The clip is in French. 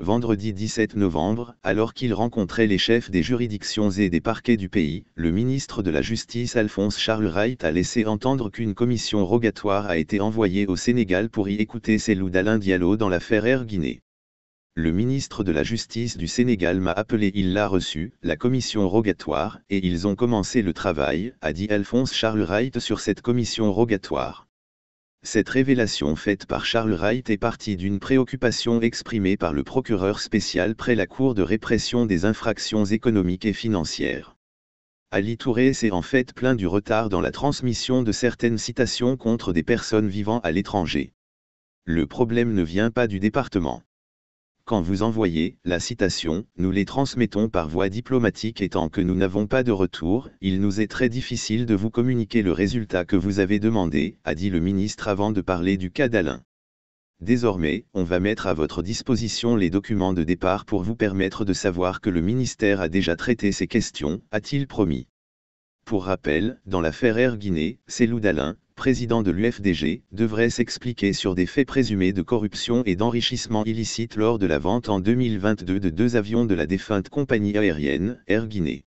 Vendredi 17 novembre, alors qu'il rencontrait les chefs des juridictions et des parquets du pays, le ministre de la Justice Alphonse Charles a laissé entendre qu'une commission rogatoire a été envoyée au Sénégal pour y écouter loups d'Alain Diallo dans l'affaire Air Guinée. Le ministre de la Justice du Sénégal m'a appelé, il l'a reçu, la commission rogatoire, et ils ont commencé le travail, a dit Alphonse Charles sur cette commission rogatoire. Cette révélation faite par Charles Wright est partie d'une préoccupation exprimée par le procureur spécial près la Cour de répression des infractions économiques et financières. Ali Touré s'est en fait plein du retard dans la transmission de certaines citations contre des personnes vivant à l'étranger. Le problème ne vient pas du département. Quand vous envoyez la citation, nous les transmettons par voie diplomatique et tant que nous n'avons pas de retour, il nous est très difficile de vous communiquer le résultat que vous avez demandé, a dit le ministre avant de parler du cas d'Alain. Désormais, on va mettre à votre disposition les documents de départ pour vous permettre de savoir que le ministère a déjà traité ces questions, a-t-il promis. Pour rappel, dans l'affaire Air Guinée, c'est d'Alain président de l'UFDG, devrait s'expliquer sur des faits présumés de corruption et d'enrichissement illicite lors de la vente en 2022 de deux avions de la défunte compagnie aérienne, Air Guinée.